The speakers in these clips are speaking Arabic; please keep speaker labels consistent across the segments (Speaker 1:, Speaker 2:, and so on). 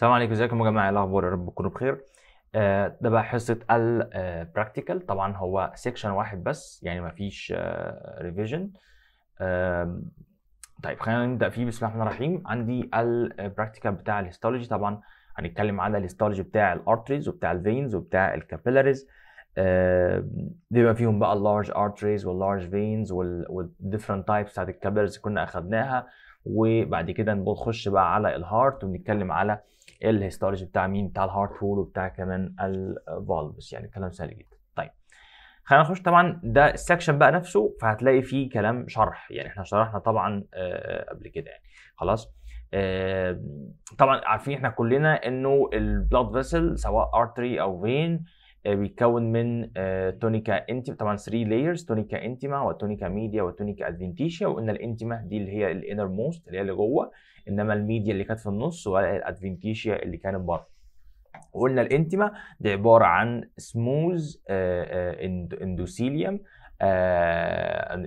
Speaker 1: السلام عليكم ازيكم يا جماعه إيه الاخبار يا رب تكونوا بخير آه، ده بقى حصه البراكتيكال آه، طبعا هو سيكشن واحد بس يعني ما فيش ريفيجن طيب خلينا نبدا فيه بسم الله الرحمن الرحيم عندي البراكتيكال آه، بتاع الهيستولوجي طبعا هنتكلم على الهيستولوجي بتاع الارتريز وبتاع الفينز وبتاع الكابيلاريز بما فيهم بقى اللارج ارتريز واللارج فينز والديفرنت تايبس بتاعت الكابيلاريز كنا اخدناها وبعد كده بنخش بقى على الهارت وبنتكلم على الهيستولوجي بتاع مين بتاع الهارت وول وبتاع كمان الفالفز يعني كلام سهل جدا طيب خلينا نخش طبعا ده السكشن بقى نفسه فهتلاقي فيه كلام شرح يعني احنا شرحنا طبعا آه، قبل كده يعني خلاص آه، طبعا عارفين احنا كلنا انه البلاد فيسل سواء ارتري او فين آه، بيتكون من تونيكا انتيما طبعا 3 لايرز تونيكا انتيما وتونيكا ميديا وتونيكا ادفنتيشيا وقلنا الانتيما دي اللي هي الانر موست اللي هي اللي جوه انما الميديا اللي كانت في النص ولا الادفنتيشيا اللي كانت بره وقلنا الانتما دي عباره عن سموز آه، آه، اندوسيليوم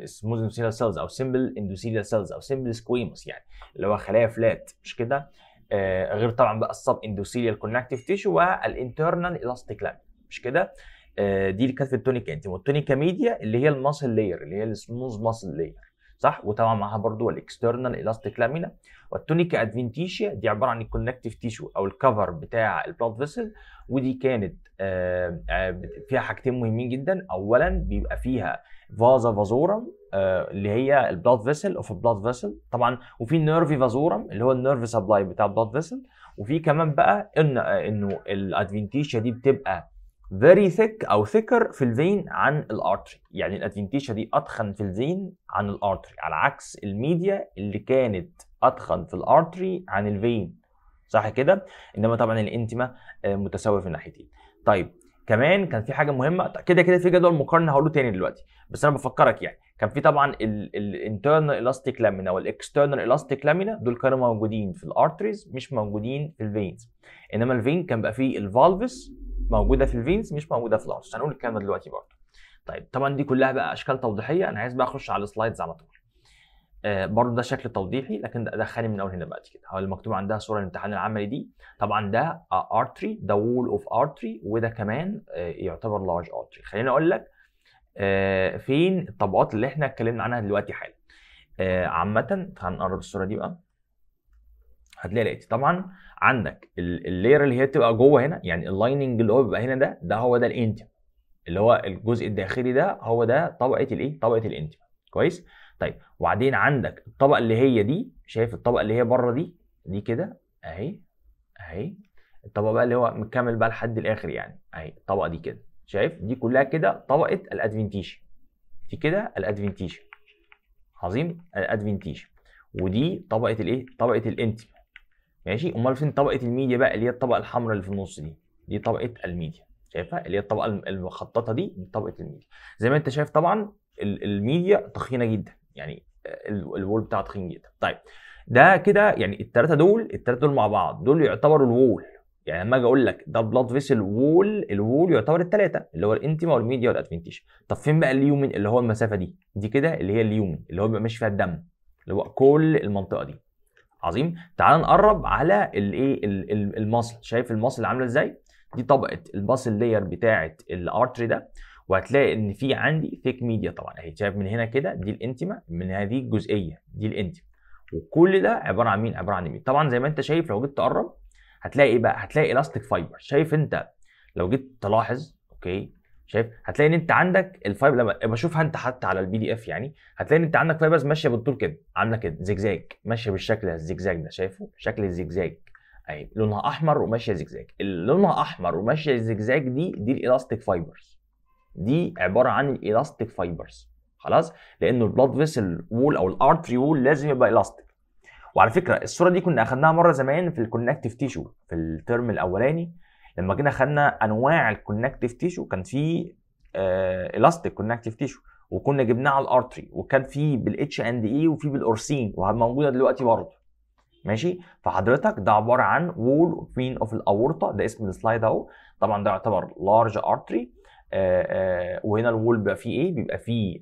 Speaker 1: سموز اندوثيليال سيلز او سمبل اندوثيليال سيلز او سمبل سكويموس يعني اللي هو خلايا فلات مش كده آه، غير طبعا بقى الصب اندوثيليال كونكتيف تيشو والانترنال الاستيك لاب مش كده دي اللي كانت في التونيكا انتما يعني والتونيكا ميديا اللي هي الماسل لاير اللي هي السموز ماسل لاير صح وطبعا معاها برضو الاكسترنال الاستيك لامينا والتونيكا ادفنتيشيا دي عباره عن الكونكتيف تيشو او الكفر بتاع البلاد فيسل ودي كانت آه، آه، فيها حاجتين مهمين جدا اولا بيبقى فيها فازا فازورم آه، اللي هي البلاد فيسل اوف البلاد فيسل طبعا وفي نيرفي فازورم اللي هو النيرف سبلاي بتاع البلاد فيسل وفي كمان بقى ان انه الادفنتيشيا دي بتبقى very thick او thicker في الفين عن الارتري يعني الادفنتيشا دي اتخن في الفين عن الارتري على عكس الميديا اللي كانت اتخن في الارتري عن الفين صح كده انما طبعا الانتما آه، متساويه في الناحيتين طيب كمان كان في حاجه مهمه كده كده في جدول مقارنه هقوله تاني دلوقتي بس انا بفكرك يعني كان في طبعا الانترنال الاستيك لامينا والاكسترنال الاستيك لامينا دول كانوا موجودين في الارتريز مش موجودين في الفينز انما الفين كان بقى فيه الفالفس موجوده في الفينز مش موجوده في الارس هنقول الكلام ده دلوقتي برضه طيب طبعا دي كلها بقى اشكال توضيحيه انا عايز بقى اخش على السلايدز على طول آه، برضه ده شكل توضيحي لكن ده دخلني من اول هنا بقى كده هو المكتوب عندها صوره الامتحان العملي دي طبعا ده ارتري آه، ده وول اوف ارتري وده كمان آه، يعتبر لارج ارتري خليني اقول لك فين الطبقات اللي احنا اتكلمنا عنها دلوقتي حالا عامه هنقرب الصوره دي بقى هتلاقي لقيت طبعا عندك اللير اللي هي بتبقى جوه هنا يعني اللايننج اللي هو بيبقى هنا ده ده هو ده الانتيم اللي هو الجزء الداخلي ده هو ده طبقه الايه طبقه الانتيم كويس طيب وبعدين عندك الطبقه اللي هي دي شايف الطبقه اللي هي بره دي دي كده اهي اهي الطبقه بقى اللي هو مكمل بقى لحد الاخر يعني اهي الطبقه دي كده شايف دي كلها كده طبقه الادفنتيشن دي كده الادفنتيشن عظيم الادفنتيشن ودي طبقه الايه طبقه الانتيم ماشي امال فين طبقه الميديا بقى اللي هي الطبقه الحمراء اللي في النص دي دي طبقه الميديا شايفها اللي هي الطبقه المخططه دي دي طبقه الميديا زي ما انت شايف طبعا الميديا تخينه جدا يعني الوول بتاعها تخين جدا طيب ده كده يعني الثلاثه دول الثلاثه دول مع بعض دول يعتبروا الوول يعني لما اجي اقول لك ده بلاد فيسل وول الوول يعتبر الثلاثه اللي هو الانتيما والميديا والادفنتيشن طب فين بقى اليومن اللي هو المسافه دي دي كده اللي هي اليومن اللي هو بيبقى ماشي فيها الدم اللي هو كل المنطقه دي عظيم تعال نقرب على الايه المصل شايف المصل عامله ازاي دي طبقه الباسل لاير بتاعه الارتري ده وهتلاقي ان في عندي ثيك ميديا طبعا اهي شايف من هنا كده دي الانتما من هذه الجزئيه دي الانتما وكل ده عباره عن مين عباره عن مين إيه؟ طبعا زي ما انت شايف لو جيت تقرب هتلاقي ايه بقى هتلاقي الاستيك فايبر شايف انت لو جيت تلاحظ اوكي شايف هتلاقي ان انت عندك الفايبر لما بشوفها انت حتى على البي دي اف يعني هتلاقي ان انت عندك فايبرز ماشيه بالطول كده عامله كده زجزاج ماشيه بالشكل الزجزاج ده شايفه شكل الزجزاج اهي لونها احمر وماشيه زجزاج لونها احمر وماشيه زجزاج دي دي الالاستيك فايبرز دي عباره عن الالاستيك فايبرز خلاص لانه البلاد فيسل وول او الارتري وول لازم يبقى الاستيك وعلى فكره الصوره دي كنا اخدناها مره زمان في الكونكتيف تيشو في الترم الاولاني لما جينا خدنا انواع الكونكتيف تيشو كان في الاستيك كونكتيف تيشو وكنا جبناه على الارتري وكان في بالاتش اند اي وفي بالاورسين وموجوده دلوقتي برضه ماشي فحضرتك ده عباره عن وول فين اوف الاورطه ده اسم السلايد اهو طبعا ده يعتبر لارج ارتري آه، آه، وهنا الوول بيبقى فيه ايه بيبقى فيه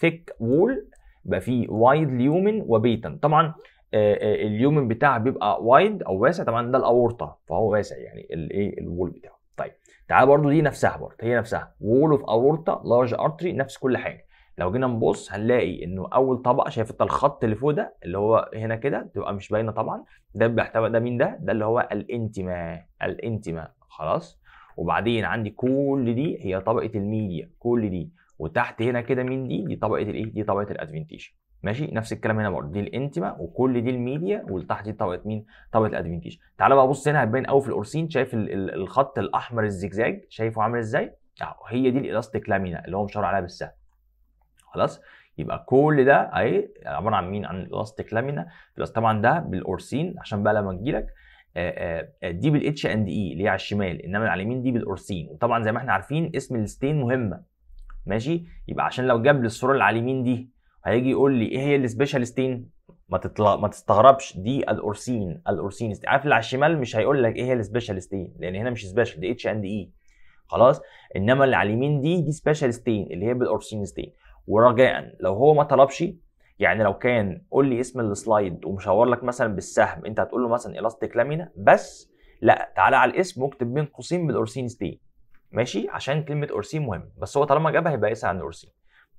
Speaker 1: ثيك آه، وول بيبقى فيه وايد ليومن وبيتن طبعا آه، آه، اليومن بتاعه بيبقى وايد او واسع طبعا ده الاورطه فهو واسع يعني الايه الوول بتاعه طيب تعال برضو دي نفسها برضه هي نفسها وول اوف اورطه لارج ارتري نفس كل حاجه لو جينا نبص هنلاقي انه اول طبقه شايف انت الخط اللي فوق ده اللي هو هنا كده تبقى مش باينه طبعا ده بيحتوي ده مين ده ده اللي هو الانتما الانتما خلاص وبعدين عندي كل دي هي طبقه الميديا كل دي وتحت هنا كده مين دي دي طبقه الايه دي طبقه الادفنتيشن ماشي نفس الكلام هنا برضه دي الانتما وكل دي الميديا والتحت دي طبقه مين طبقه الادفنتيج تعال بقى بص هنا هتبان قوي في الاورسين شايف الخط الاحمر الزجزاج شايفه عامل ازاي اهو هي دي الالاستيك لامينا اللي هو مشار عليها بالسهم خلاص يبقى كل ده اهي عباره عن مين عن الالاستيك لامينا طبعا ده بالاورسين عشان بقى لما لك دي بالاتش اند اي اللي هي على الشمال انما على اليمين دي بالاورسين وطبعا زي ما احنا عارفين اسم الستين مهمه ماشي يبقى عشان لو جاب للصوره اللي على اليمين دي هيجي يقول لي ايه هي السبيشالستين ما تطلع ما تستغربش دي الأورسين الأورسين عارف اللي على الشمال مش هيقول لك ايه هي السبيشالستين لان هنا مش سبيشال دي اتش اند اي خلاص انما اللي على اليمين دي دي سبيشالستين اللي هي بالأورسينستين ورجاء لو هو ما طلبش يعني لو كان قول لي اسم السلايد ومشاور لك مثلا بالسهم انت هتقول له مثلا الاستيك لامينا بس لا تعالى على الاسم واكتب بين قوسين بالاورسين ستين ماشي عشان كلمه اورسين مهم بس هو طالما جابها يبقى يسال عن الاورسين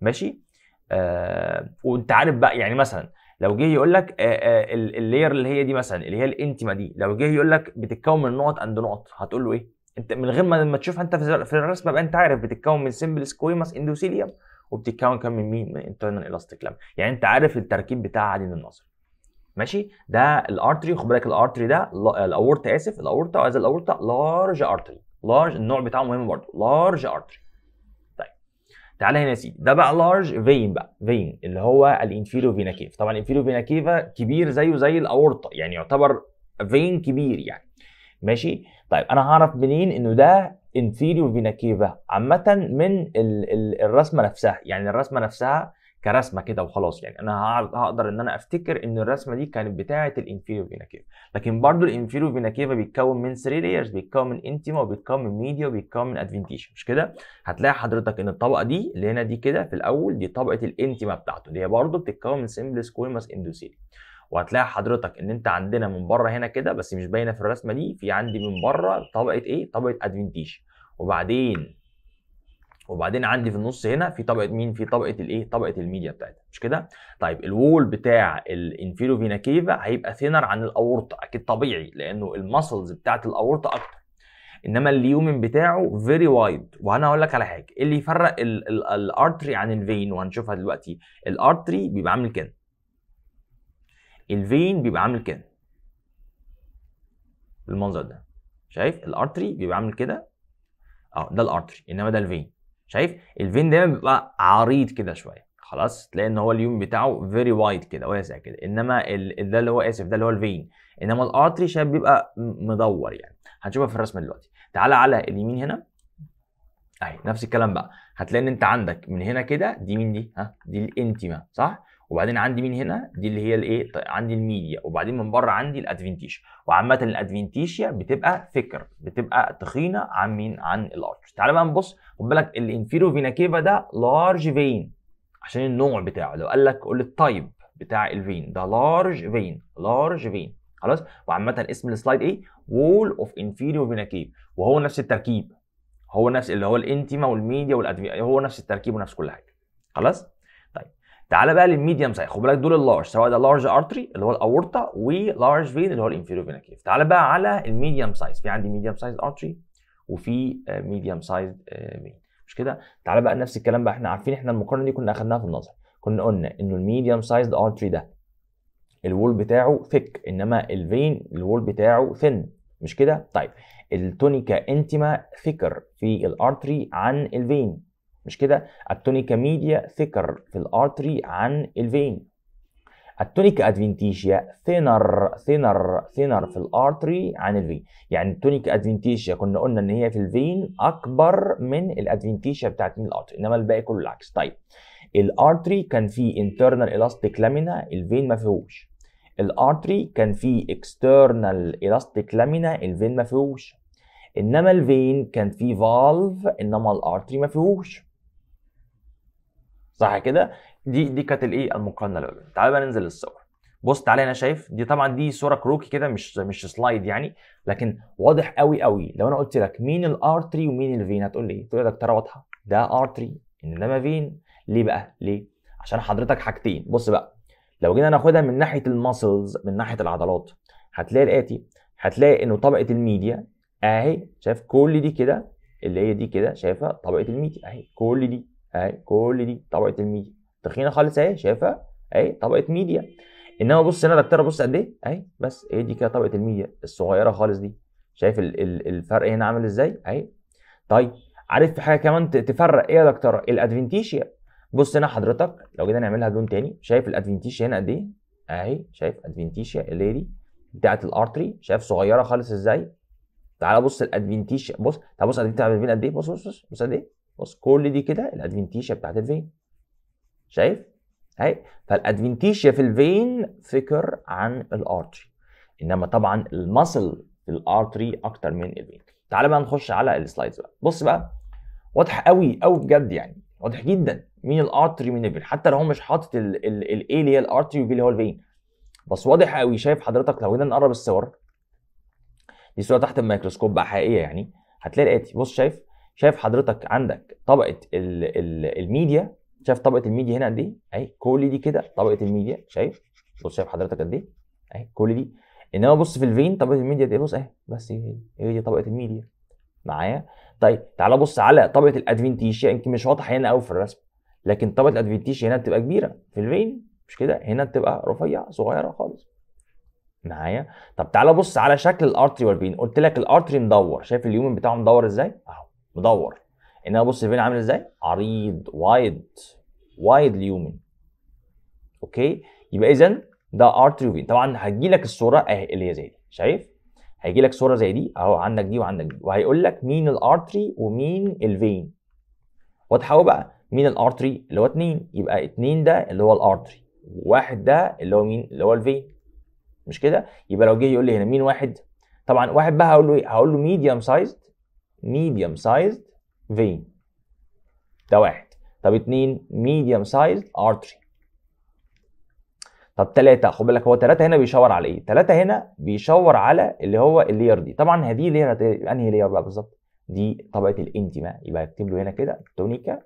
Speaker 1: ماشي آه وانت عارف بقى يعني مثلا لو جه يقول لك آه، آه، اللير اللي هي دي مثلا اللي هي الانتما دي لو جه يقول لك بتتكون من نقط اند نقط هتقول له ايه؟ انت من غير ما لما تشوفها انت في الرسمه بقى انت عارف بتتكون من سمبل سكويمس اندوسيليوم وبتتكون كم من مين؟ من انترنال الاستيك لام يعني انت عارف التركيب بتاع عدد النظر ماشي ده الارتري خد بالك الارتري ده الاورتا اسف الاورتا عايز الاورتا لارج ارتري لارج النوع بتاعه مهم برضه لارج ارتري تعالى هنا يا سيدي ده بقى لارج فين بقى فين اللي هو الانفيريو فينا كيف طبعا الانفيريو فينا كيفا كبير زيه زي الاورطه يعني يعتبر فين كبير يعني ماشي طيب انا هعرف منين انه ده انفيريو فينا كيفا عامه من الرسمه نفسها يعني الرسمه نفسها كرسمه كده وخلاص يعني انا هقدر ان انا افتكر ان الرسمه دي كانت بتاعه الانفيريو فينا كيفا لكن برضو الانفيريو فينا كيفا بيتكون من 3 لايرز بيتكون من انتيما وبيتكون من ميديا وبيتكون من ادفنتيشن مش كده هتلاقي حضرتك ان الطبقه دي اللي هنا دي كده في الاول دي طبقه الانتيما بتاعته اللي هي برضو بتتكون من سمبل سكويمس اندوسيل وهتلاقي حضرتك ان انت عندنا من بره هنا كده بس مش باينه في الرسمه دي في عندي من بره طبقه ايه طبقه ادفنتيشن وبعدين وبعدين عندي في النص هنا في طبقه مين في طبقه الايه طبقه الميديا بتاعتها مش كده طيب الوول بتاع الانفيرو فينا كيفا هيبقى ثينر عن الاورطه اكيد طبيعي لانه المسلز بتاعه الاورطه اكتر انما اليومن بتاعه فيري وايد وانا اقول لك على حاجه اللي يفرق الارتري عن الفين وهنشوفها دلوقتي الارتري بيبقى عامل كده الفين بيبقى عامل كده بالمنظر ده شايف الارتري بيبقى عامل كده اه ده الارتري انما ده الفين شايف الفين دايما بيبقى عريض كده شويه خلاص تلاقي ان هو اليوم بتاعه فيري وايد كده واسع كده انما ال... ده اللي هو اسف ده اللي هو الفين انما الارتري شايف بيبقى مدور يعني هنشوفها في الرسمه دلوقتي تعالى على اليمين هنا اهي نفس الكلام بقى هتلاقي ان انت عندك من هنا كده دي مين دي ها دي الانتيما صح وبعدين عندي مين هنا دي اللي هي الايه طيب، عندي الميديا وبعدين من بره عندي الادفنتيشيا وعامه الادفنتيشيا بتبقى ثيكر بتبقى تخينه عن مين عن الارج تعال بقى نبص خد بالك الانفيرو فينا كيفا ده لارج فين عشان النوع بتاعه لو قال لك قول التايب بتاع الفين ده لارج فين لارج فين خلاص وعامه اسم السلايد ايه وول اوف انفيريو فينا كيف وهو نفس التركيب هو نفس اللي هو الانتيما والميديا والادفنتيشيا هو نفس التركيب ونفس كل حاجه خلاص تعالى بقى للميديم سايز خد بالك دول اللارج سواء ده لارج ارتري اللي هو الاورطه ولارج فين اللي هو الانفيريو فينا كيف تعالى بقى على الميديم سايز في عندي ميديم سايز ارتري وفي ميديم سايز فين مش كده تعالى بقى نفس الكلام بقى احنا عارفين احنا المقارنه دي كنا اخدناها في النظر كنا قلنا انه الميديم سايز ارتري ده الوول بتاعه ثيك انما الفين الوول بتاعه ثن مش كده طيب التونيكا انتما ثيكر في الارتري عن الفين مش كده التونيكا ميديا ثيكر في الارتري عن الفين التونيكا ادفنتيشيا ثينر ثينر ثينر في الارتري عن الفين يعني التونيكا ادفنتيشيا كنا قلنا ان هي في الفين اكبر من الادفنتيشيا بتاعت من الارتري انما الباقي كله العكس طيب الارتري كان فيه انترنال الاستيك لامينا الفين ما فيهوش الارتري كان فيه اكسترنال الاستيك لامينا الفين ما فيهوش انما الفين كان فيه فالف انما الارتري ما فيهوش صح كده دي دي كانت الايه المقارنه الاولى تعالى بقى ننزل للصور بص تعالى انا شايف دي طبعا دي صوره كروكي كده مش مش سلايد يعني لكن واضح قوي قوي لو انا قلت لك مين الارتري ومين الفين هتقول لي ايه تقول يا دكتوره واضحه ده ارتري انما فين ليه بقى ليه عشان حضرتك حاجتين بص بقى لو جينا ناخدها من ناحيه الماسلز من ناحيه العضلات هتلاقي الاتي هتلاقي انه طبقه الميديا اهي شايف كل دي كده اللي هي دي كده شايفها طبقه الميديا اهي كل دي اهي كل دي طبقه الميديا تخينه خالص اهي شايفها اهي طبقه ميديا انما بص هنا دكتوره بص قد ايه اهي بس إيه دي كده طبقه الميديا الصغيره خالص دي شايف الـ الـ الفرق هنا عامل ازاي اهي طيب عارف في حاجه كمان تفرق ايه يا دكتوره الادفنتيشيا بص هنا حضرتك لو جينا نعملها لون تاني شايف الادفنتيشيا هنا قد ايه اهي شايف ادفنتيشيا اللي هي دي بتاعه الارتري شايف صغيره خالص ازاي تعال بص الادفنتيشيا بص تعال بص الادفنتيشيا قد ايه بص بص بص قد ايه بص كل دي كده الادفنتيشيا بتاعت الفين شايف اهي فالادفنتيشيا في الفين ثيكر عن الارتري انما طبعا المسل في الارتري اكتر من الفين تعال بقى نخش على السلايدز بقى بص بقى واضح قوي قوي بجد يعني واضح جدا مين الارتري من الفين حتى لو هو مش حاطط الاي اللي هي الارتري وفي اللي هو الفين بس واضح قوي شايف حضرتك لو جينا نقرب الصور دي صوره تحت الميكروسكوب بقى حقيقيه يعني هتلاقي الاتي بص شايف شايف حضرتك عندك طبقه الـ الـ الميديا شايف طبقه الميديا هنا قد ايه اهي كل دي كده طبقه الميديا شايف بص شايف حضرتك قد ايه اهي كل دي انما بص في الفين طبقه الميديا دي بص اهي بس هي دي طبقه الميديا معايا طيب تعالى بص على طبقه الادفنتيشيا يعني يمكن مش واضح هنا قوي في الرسم لكن طبقه الادفنتيشيا هنا بتبقى كبيره في الفين مش كده هنا بتبقى رفيعه صغيره خالص معايا طب تعالى بص على شكل الارتري والفين قلت لك الارتري مدور شايف اليومن بتاعه مدور ازاي اهو مدور انما بص الفين عامل ازاي عريض وايد وايد ليومين اوكي يبقى اذا ده ارتري وفين طبعا هتجي لك الصوره اهي اللي هي زي دي شايف هيجي لك صوره زي دي اهو عندك دي وعندك دي وهيقول لك مين الارتري ومين الفين واضحه اهو بقى مين الارتري اللي هو 2 يبقى 2 ده اللي هو الارتري واحد ده اللي هو مين اللي هو الفين مش كده يبقى لو جه يقول لي هنا مين واحد طبعا واحد بقى هقول له ايه هقول له ميديوم سايزد medium sized vein ده واحد طب اتنين medium sized artery طب تلاتة خد بالك هو تلاتة هنا بيشاور على ايه؟ تلاتة هنا بيشاور على اللي هو اللير دي طبعا هذه لير انهي لير بقى بالظبط؟ دي طبقة الانتما يبقى اكتب له هنا كده تونيكا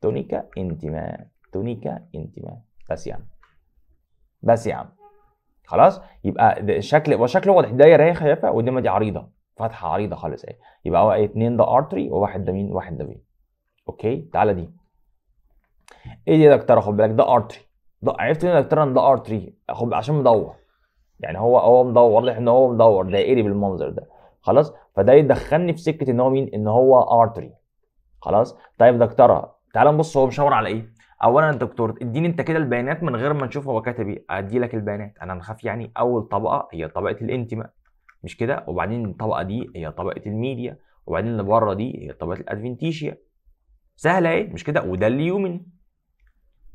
Speaker 1: تونيكا انتما تونيكا انتما بس يا عم بس يا عم خلاص يبقى هو شكله واضح دايره هي خفيفه قدامها دي عريضه فتحه عريضه خالص اهي يبقى هو إيه؟ اتنين ده ارتري وواحد ده مين واحد ده مين اوكي تعالى دي ايه دي يا دكتوره خد بالك ده ارتري ده عرفت يا دكتوره ان ده ارتري خد عشان مدور يعني هو هو مدور واضح ان هو مدور دائري بالمنظر ده خلاص فده يدخلني في سكه ان هو مين ان هو ارتري خلاص طيب يا دكتوره تعالى نبص هو مشاور على ايه اولا يا دكتور اديني انت كده البيانات من غير ما نشوف هو كاتب ايه ادي لك البيانات انا نخاف يعني اول طبقه هي طبقه الانتماء مش كده وبعدين الطبقه دي هي طبقه الميديا وبعدين اللي بره دي هي طبقه الادفنتيشيا سهله ايه مش كده وده اليومن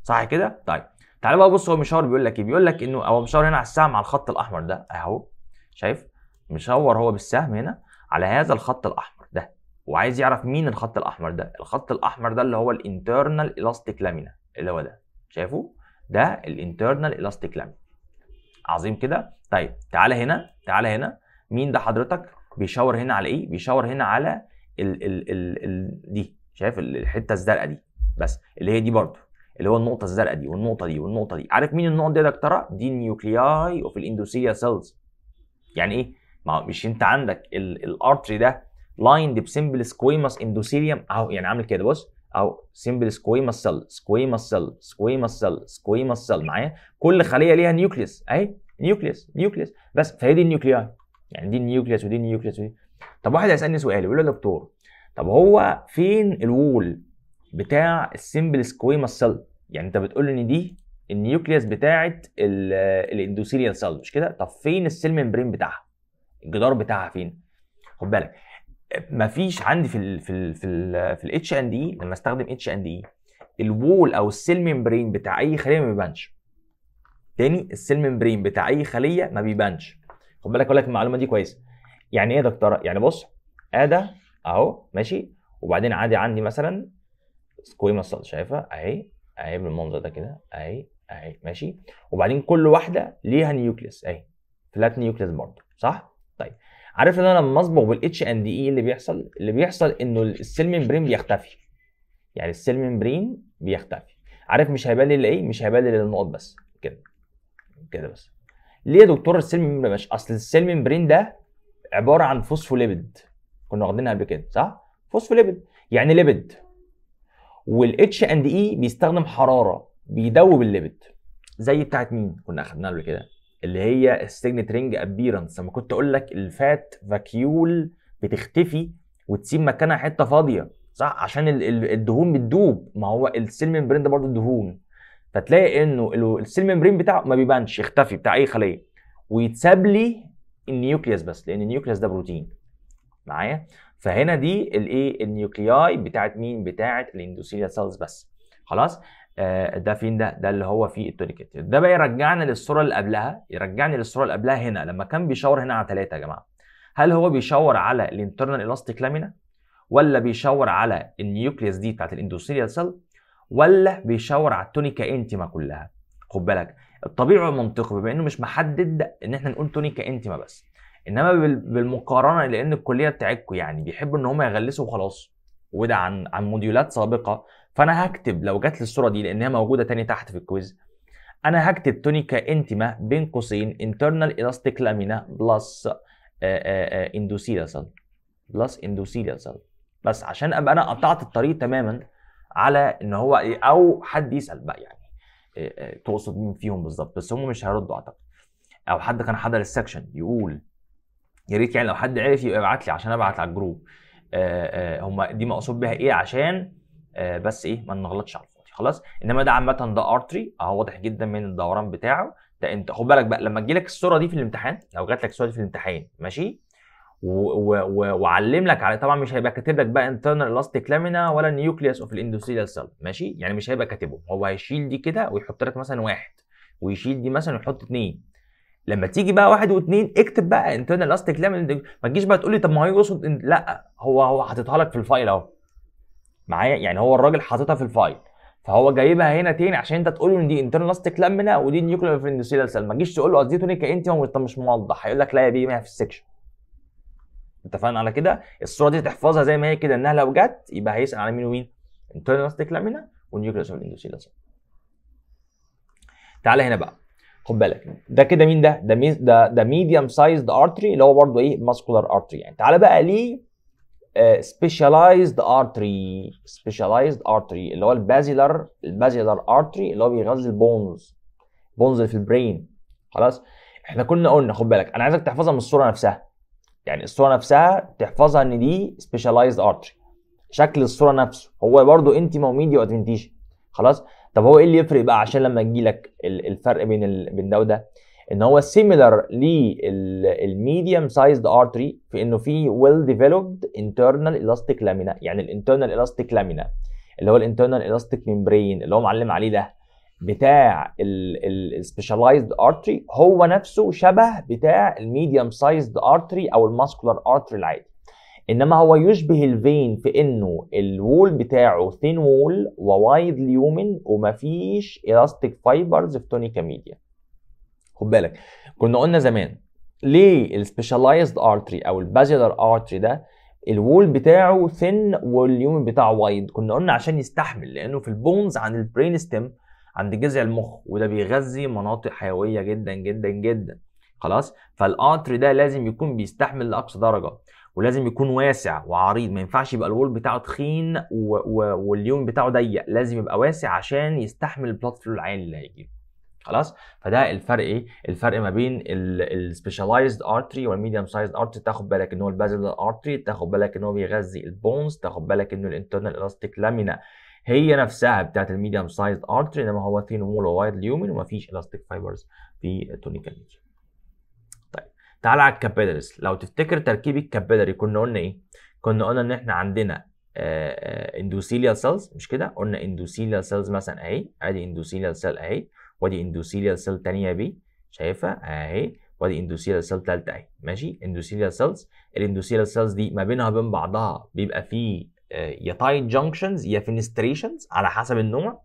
Speaker 1: صح كده طيب تعالى بقى بص هو مشاور بيقول لك ايه بيقول لك انه هو مشاور هنا على السهم على الخط الاحمر ده اهو شايف مشاور هو بالسهم هنا على هذا الخط الاحمر ده وعايز يعرف مين الخط الاحمر ده الخط الاحمر ده اللي هو الانترنال الاستيك لامينا اللي هو ده شايفه ده الانترنال الاستيك لامينا عظيم كده طيب تعالى هنا تعالى هنا مين ده حضرتك بيشاور هنا على ايه بيشاور هنا على ال ال ال ال دي شايف الحته الزرقاء دي بس اللي هي دي برضو اللي هو النقطه الزرقاء دي والنقطه دي والنقطه دي عارف مين النقط دي يا دكتوره دي النيوكلياي اوف الاندوسيا سيلز يعني ايه ما مش انت عندك الارتري ده لايند بسمبل سكويموس اندوثيليوم اهو يعني عامل كده بص اهو سمبل سكويمس سيل سكويمس سيل سكويمس سيل سكويموس سيل معايا كل خليه ليها نيوكليس اهي نيوكليس نيوكليس بس فهي دي النيوكلياي يعني دي النيوكليس ودي النيوكليس ودي طب واحد هيسالني سؤال يقول له دكتور طب هو فين الوول بتاع السمبل سكويما سيل يعني انت بتقول ان دي النيوكليس بتاعه الاندوثيليال سيل مش كده طب فين السيل ممبرين بتاعها الجدار بتاعها فين خد بالك مفيش عندي في الـ في الـ في الـ في الاتش اند اي لما استخدم اتش اند اي الوول او السيل ممبرين بتاع اي خليه ما بيبانش تاني السيل ممبرين بتاع اي خليه ما بيبانش خد بالك اقول لك المعلومه دي كويسه يعني ايه يا دكتوره يعني بص ادى اهو ماشي وبعدين عادي عندي مثلا قيمه الصلاه شايفها اهي اهي بالمنظر ده كده اهي اهي ماشي وبعدين كل واحده ليها نيوكليس اهي فلات نيوكليس برضه صح طيب عارف ان انا لما اصبغ بالاتش اند e اي اللي بيحصل اللي بيحصل انه السيل ممبرين بيختفي يعني السيل ممبرين بيختفي عارف مش هيبان لي ايه مش هيبان لي النقط بس كده كده بس ليه يا دكتور السيل ميمبرين ماشي اصل السيل ميمبرين ده عباره عن فوسفوليبيد كنا واخدينها قبل كده صح فوسفوليبيد يعني ليبيد والاتش اند اي بيستخدم حراره بيدوب الليبيد زي بتاعت مين كنا اخدناها قبل كده اللي هي السيجنت رينج ابيرنس لما كنت اقول لك الفات فاكيول بتختفي وتسيب مكانها حته فاضيه صح عشان الدهون بتدوب ما هو السيل ميمبرين ده برضه دهون فتلاقي انه السيل ميمبرين بتاعه ما بيبانش يختفي بتاع اي خليه ويتساب لي النيوكليوس بس لان النيوكليوس ده بروتين معايا فهنا دي الايه النيوكلياي بتاعت مين بتاعت الاندوثيليا سيلز بس خلاص آه ده فين ده ده اللي هو فيه التونيكات ده بقى يرجعنا للصوره اللي قبلها يرجعني للصوره اللي قبلها هنا لما كان بيشاور هنا على ثلاثه يا جماعه هل هو بيشاور على الانترنال الاستيك لامينا ولا بيشاور على النيوكليوس دي بتاعت الاندوثيليا سيل ولا بيشاور على التونيكا انتما كلها خد بالك الطبيعي والمنطقي بما انه مش محدد ان احنا نقول تونيكا انتما بس انما بالمقارنه لان الكليه بتاعتكم يعني بيحبوا ان هم يغلسوا وخلاص وده عن عن موديولات سابقه فانا هكتب لو جت لي الصوره دي لان هي موجوده تاني تحت في الكويز انا هكتب تونيكا انتما بين قوسين internal elastic لامينا بلس اندوسيليا سيل بلس اندوسيليا سيل بس عشان ابقى انا قطعت الطريق تماما على ان هو ايه او حد يسال بقى يعني آه، آه، تقصد مين فيهم بالظبط بس هم مش هيردوا اعتقد او حد كان حضر السكشن يقول يا ريت يعني لو حد عرف يبعت لي عشان ابعت على الجروب آه، هم دي مقصود بها ايه عشان بس ايه ما نغلطش على الفاضي خلاص انما ده عامه ده ارتري اهو واضح جدا من الدوران بتاعه ده انت خد بالك بقى لما تجيلك الصوره دي في الامتحان لو جات لك الصوره دي في الامتحان ماشي وعلم لك على طبعا مش هيبقى كاتب لك بقى انترنال الاستيك لامينا ولا النيوكليوس اوف الاندوثيليال سيل ماشي يعني مش هيبقى كاتبه هو هيشيل دي كده ويحط لك مثلا واحد ويشيل دي مثلا ويحط اثنين لما تيجي بقى واحد واثنين اكتب بقى انترنال الاستيك لامينا ما تجيش بقى تقول لي طب ما هو يقصد لا هو هو حاططها لك في الفايل اهو معايا يعني هو الراجل حاططها في الفايل فهو جايبها هنا تاني عشان انت تقول له ان دي انترنال لاستيك لامينا ودي نيوكليوس اوف الاندوثيليال سيل ما تجيش تقول له قصدي تونيكا انت مش موضح هيقول لك لا يا بيه ما في السكشن اتفقنا على كده الصوره دي تحفظها زي ما هي كده انها لو جت يبقى هيسال على مين ومين انترنال ستيك لامينا والنيوكليوس اوف الاندوثيلس تعالى هنا بقى خد بالك ده كده مين ده ده ميز ده ده ميديم سايزد ارتري اللي هو برضه ايه ماسكولار ارتري يعني تعالى بقى ليه سبيشالايزد ارتري سبيشالايزد ارتري اللي هو البازيلر البازيلر ارتري اللي هو بيغذي البونز بونز في البرين خلاص احنا كنا قلنا خد بالك انا عايزك تحفظها من الصوره نفسها يعني الصوره نفسها تحفظها ان دي سبيشاليزد ارتري شكل الصوره نفسه هو برضو انتي ميديا ادفنتيشن خلاص طب هو ايه اللي يفرق بقى عشان لما تجي لك الفرق بين ال... بين ده وده ان هو سيميلر للميديم سايزد ارتري في انه في ويل ديفلوبد انترنال الاستيك لامينا يعني الانترنال الاستيك لامينا اللي هو الانترنال الاستيك ميمبرين اللي هو معلم عليه ده بتاع السبيشاليزد ارتري هو نفسه شبه بتاع الميديم سايزد ارتري او الماسكولار ارتري العادي انما هو يشبه الفين في انه الوول بتاعه ثين وول ووايد ليومن ومفيش الاستيك فايبرز في تونيكا ميديا خد بالك كنا قلنا زمان ليه السبيشاليزد ارتري او البازيلر ارتري ده الوول بتاعه ثين واليومن بتاعه وايد كنا قلنا عشان يستحمل لانه في البونز عن البرين ستيم عند جذع المخ وده بيغذي مناطق حيويه جدا جدا جدا خلاص فالقطر ده لازم يكون بيستحمل لاقصى درجه ولازم يكون واسع وعريض ما ينفعش يبقى الول بتاعه تخين و... و... واليوم بتاعه ضيق لازم يبقى واسع عشان يستحمل البلاد فلو العالي اللي هيجي خلاص فده الفرق ايه الفرق ما بين السبيشاليزد ارتري والميديم سايزد ارتري تاخد بالك ان هو البازل ارتري تاخد بالك ان هو بيغذي البونز تاخد بالك انه الانترنال الاستيك لامينا هي نفسها بتاعت الميديم سايز ارتري انما هو ثين وول ووايد وما ومفيش الاستيك فايبرز في التونيكال ميديوم. طيب تعال على الكابيلاريز لو تفتكر تركيب الكابيلاري كنا قلنا ايه كنا قلنا ان احنا عندنا اندوثيليال آه، آه، سيلز مش كده قلنا اندوثيليال سيلز مثلا اهي ادي اندوثيليال سيل اهي وادي اندوثيليال سيل ثانيه بي شايفها اهي وادي اندوثيليال سيل ثالثه اهي ماشي اندوثيليال سيلز الاندوثيليال سيلز دي ما بينها وبين بعضها بيبقى فيه آه، يا تايت جانكشنز يا فينستريشنز على حسب النوع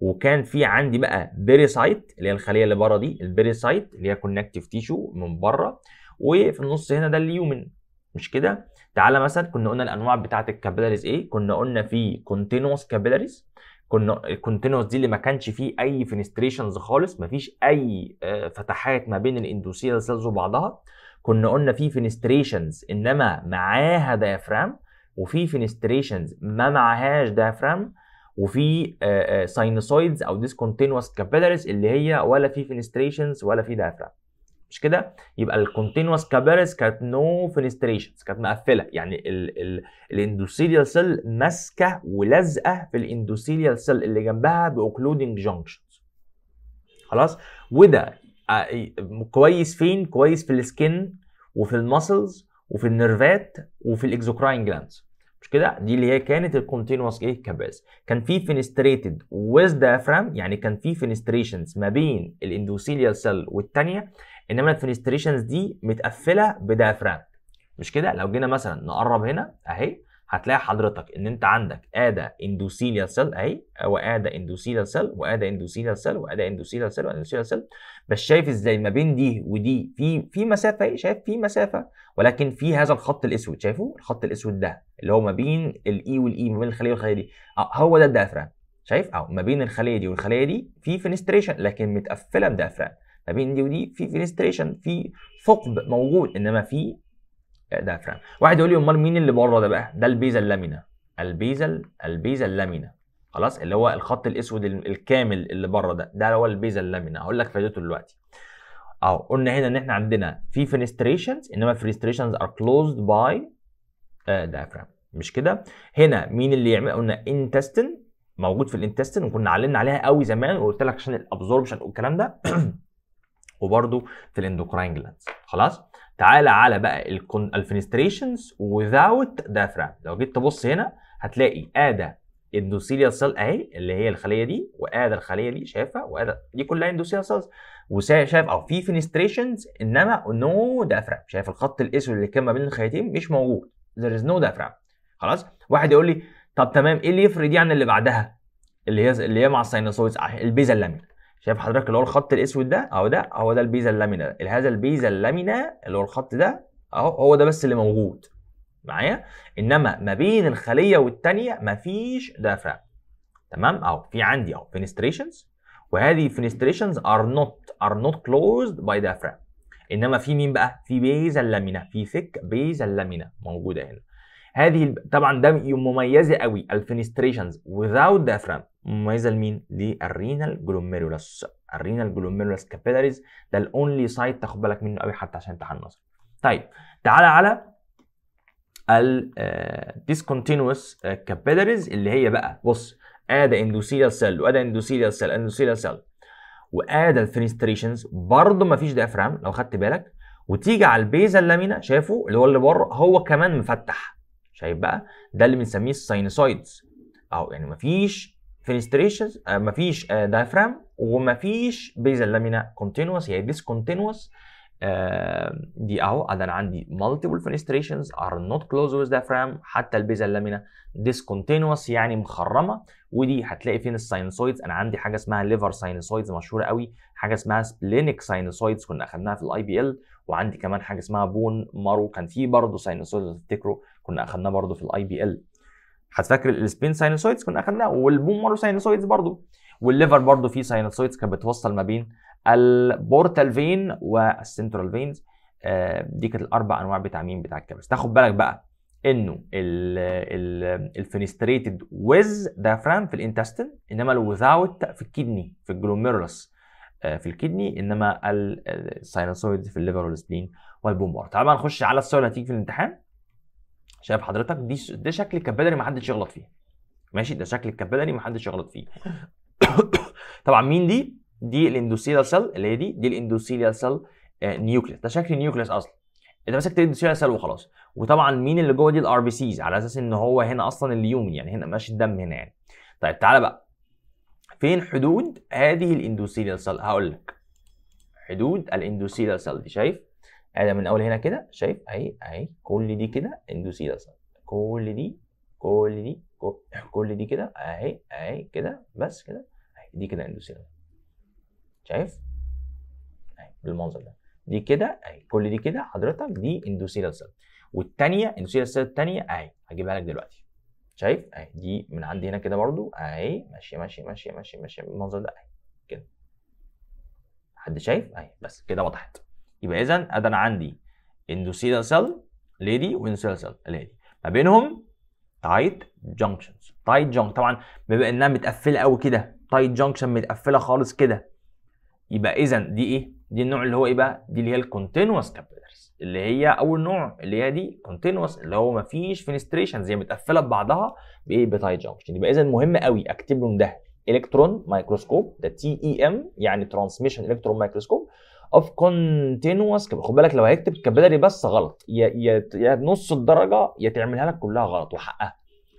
Speaker 1: وكان في عندي بقى بيريسايت اللي هي الخليه اللي بره دي البيريسايت اللي هي كونكتيف تيشو من بره وفي النص هنا ده اليومن مش كده تعالى مثلا كنا قلنا الانواع بتاعه الكابيلاريز ايه كنا قلنا في كونتينوس كابيلاريز كنا الكونتينوس دي اللي ما كانش فيه اي فينستريشنز خالص ما فيش اي آه، فتحات ما بين الاندوسيال سيلز وبعضها كنا قلنا في فينستريشنز انما معاها ديافرام وفي فينستريشنز ما معهاش ديافرام وفي ساينوسويدز آه، آه، او ديسكونتينوس كابيلاريز اللي هي ولا في فينستريشنز ولا في ديافرام مش كده يبقى الكونتينوس كابيلاريز كانت نو فينستريشنز كانت مقفله يعني الاندوثيليال سيل ماسكه ولازقه في الاندوثيليال سيل اللي جنبها باوكلودنج جونكشنز خلاص وده آه، كويس فين كويس في السكن وفي المسلز وفي النيرفات وفي الاكزوكراين جلاندز مش كده دي اللي هي كانت الكونتينوس ايه كباس كان في فينستريتد ويز دافرام يعني كان في فينستريشنز ما بين الاندوثيليال سيل والثانيه انما الفينستريشنز دي متقفله بديافرام مش كده لو جينا مثلا نقرب هنا اهي هتلاقي حضرتك ان انت عندك ادا اندوثيليال سيل اهي وادا اندوثيليال سيل وادا اندوثيليال سيل وادا اندوثيليال سيل وادا اندوثيليال سيل بس شايف ازاي ما بين دي ودي في في مسافه اهي شايف في مسافه ولكن في هذا الخط الاسود شايفه الخط الاسود ده اللي هو ما بين الاي e والاي e، ما بين الخليه والخليه دي آه، هو ده الدافران شايف اهو ما بين الخليه دي والخليه دي في فينستريشن لكن متقفله بدافران ما بين دي ودي في فينستريشن في ثقب موجود انما في دافرام واحد يقول لي امال مين اللي بره ده بقى ده البيزا اللامينا البيزا البيزا اللامينا خلاص اللي هو الخط الاسود الكامل اللي بره ده ده هو البيزا اللامينا هقول لك فائدته دلوقتي اهو قلنا هنا ان احنا عندنا في فينستريشنز انما فينستريشنز ار كلوزد باي دافرام مش كده هنا مين اللي يعمل قلنا انتستين موجود في الانتستين وكنا علمنا عليها قوي زمان وقلت لك عشان الابزوربشن والكلام ده وبرده في الاندوكراين جلاندز خلاص تعالى على بقى الفينستريشنز وذاوت دافرام لو جيت تبص هنا هتلاقي ادا اندوثيليال سيل اهي اللي هي الخليه دي وادا الخليه دي شايفها وادا دي كلها اندوثيليال سيلز وشايف او في فينستريشنز انما نو دافرام شايف الخط الاسود اللي كان ما بين الخليتين مش موجود ذير از نو دافرام خلاص واحد يقول لي طب تمام ايه اللي يفرق دي عن اللي بعدها اللي هي اللي هي مع الساينوسويدز البيزا لامين شايف حضرتك اللي هو الخط الاسود ده اهو ده هو ده البيزا اللامينا هذا البيزا اللامينا اللي هو الخط ده اهو هو ده بس اللي موجود معايا انما ما بين الخليه والثانيه مفيش دافرام تمام اهو في عندي اهو فينستريشنز وهذه فينستريشنز ار نوت ار نوت كلوزد باي دافرام انما في مين بقى في بيزا اللامينا في ثيك بيزا اللامينا موجوده هنا هذه طبعا ده مميزه قوي الفينستريشنز without diaphragm مميزه لمين؟ للرينال جلوميرولس الرينال جلوميرولس كابيلاريز ده الاونلي سايت تاخد بالك منه قوي حتى عشان امتحان النظر طيب تعالى على ال آه، discontinuous آه، capillaries اللي هي بقى بص ادى اندوثيليال سيل وادى اندوثيليال سيل اندوثيليال سيل وادى الفينستريشنز برضه فيش ديافرام لو خدت بالك وتيجي على البيزا اللامينا شايفه اللي هو اللي بره هو كمان مفتح شايف بقى ده اللي بنسميه الساينوسايدز اهو يعني مفيش فينستريشنز آه مفيش آه دايفرام ومفيش بيزل لامينا كونتينوس هي ديسكونتينوس آه دي اهو انا عندي مالتيبل فينستريشنز ار نوت كلوز ويز دايفرام حتى البيزا اللامينا ديسكونتينوس يعني مخرمه ودي هتلاقي فين الساينوسويدز انا عندي حاجه اسمها ليفر ساينوسويدز مشهوره قوي حاجه اسمها سبلينك ساينوسويدز كنا اخدناها في الاي بي ال وعندي كمان حاجه اسمها بون مارو كان في برضه ساينوسويدز تفتكروا كنا اخدناه برضو في الاي بي ال هتفكر السبين ساينوسويدز كنا اخدناه والبوم مارو ساينوسويدز برضو والليفر برضو فيه ساينوسويدز كانت بتوصل ما بين البورتال فين والسنترال فينز دي كانت الاربع انواع بتاع بتاع الكبس تاخد بالك بقى انه الفينستريتد ويز دافرام في الانتستين انما الوذاوت في الكدني في الجلوميرولس آه، في الكدني انما الساينوسويد آه، في الليفر والسبلين والبومور طبعا بقى نخش على السؤال هتيجي في الامتحان شايف حضرتك دي ده شكل الكبدري ما حدش يغلط فيه ماشي ده شكل الكبدري ما حدش يغلط فيه طبعا مين دي دي الاندوثيليال سيل اللي هي دي دي الاندوثيليال سيل آه، نيوكليس ده شكل نيوكليس اصلا انت ماسك الاندوثيليال سيل وخلاص وطبعا مين اللي جوه دي الار بي سيز على اساس ان هو هنا اصلا اليومن يعني هنا ماشي الدم هنا يعني طيب تعالى بقى فين حدود هذه الاندوثيليال سيل هقول لك حدود الاندوثيليال سيل دي شايف ادي يعني من اول هنا كده شايف اهي اهي كل دي كده اندوسيلا كل دي كل دي كل دي كده اهي اهي كده بس كده دي كده اندوسيلا شايف اهي بالمنظر ده دي كده اهي كل دي كده حضرتك دي اندوسيلا سيل والثانيه اندوسيلا سيل الثانيه اهي هجيبها لك دلوقتي شايف اهي دي من عند هنا كده برضو اهي ماشيه ماشيه ماشيه ماشيه ماشيه بالمنظر ده اهي كده حد شايف اهي بس كده وضحت يبقى اذا ادي انا عندي اندوثيلال سيل ليدي وانسيلال سيل ليدي ما بينهم تايت جانكشنز تايت جانك طبعا بما انها متقفله قوي كده تايت جانكشن متقفله خالص كده يبقى اذا دي ايه دي النوع اللي هو ايه بقى دي اللي هي الكونتينوس كابيلرز اللي هي اول نوع اللي هي دي كونتينوس اللي هو ما فيش فينستريشن زي متقفله ببعضها بايه بتايت جانكشن يبقى اذا مهم قوي اكتب لهم ده الكترون مايكروسكوب ده تي اي ام يعني ترانسميشن الكترون مايكروسكوب اوف كونتينوس خد بالك لو هيكتب كبدري بس غلط يا يا يا نص الدرجه يا تعملها لك كلها غلط وحقها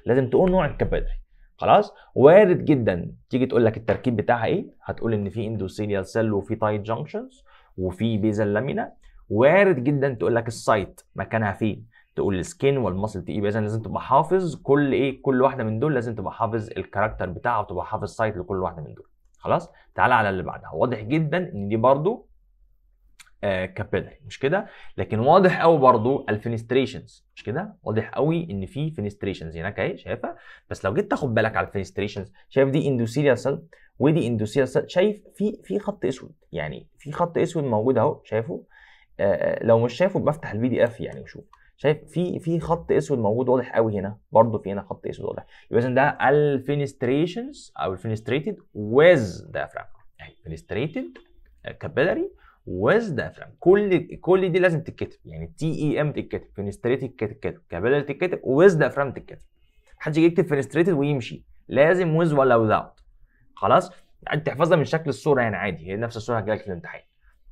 Speaker 1: لازم تقول نوع الكبدري خلاص وارد جدا تيجي تقول لك التركيب بتاعها ايه هتقول ان في اندوثيليال سيل وفي تايت جانكشنز وفي بيزال لامينا وارد جدا تقول لك السايت مكانها فين تقول السكين والمصل تي اذا لازم تبقى حافظ كل ايه كل واحده من دول لازم تبقى حافظ الكاركتر بتاعها وتبقى حافظ سايت لكل واحده من دول خلاص تعالى على اللي بعدها واضح جدا ان دي برضو آه، كابيلري مش كده لكن واضح قوي برضو الفينستريشنز مش كده واضح قوي ان في فينستريشنز هناك اهي شايفها بس لو جيت تاخد بالك على الفينستريشنز شايف دي اندوثيريال سيل ودي اندوثيريال سيل شايف في في خط اسود يعني في خط اسود موجود اهو شايفه آه, آه، لو مش شايفه بفتح البي دي اف يعني وشوف شايف في في خط اسود موجود واضح قوي هنا برضه في هنا خط اسود واضح يبقى اذا ده الفينستريشنز او الفينستريتد ويز ديافراجم اهي يعني فينستريتد كابيلري آه، ويز ذا افلام كل كل دي لازم تتكتب يعني تي اي ام تتكتب فينستريتد تتكتب كابيتال تتكتب ويز ذا افلام تتكتب محدش يجي يكتب فينستريتد ويمشي لازم ويز ولا وذاوت خلاص انت تحفظها من شكل الصوره يعني عادي هي نفس الصوره هتجيلك في الامتحان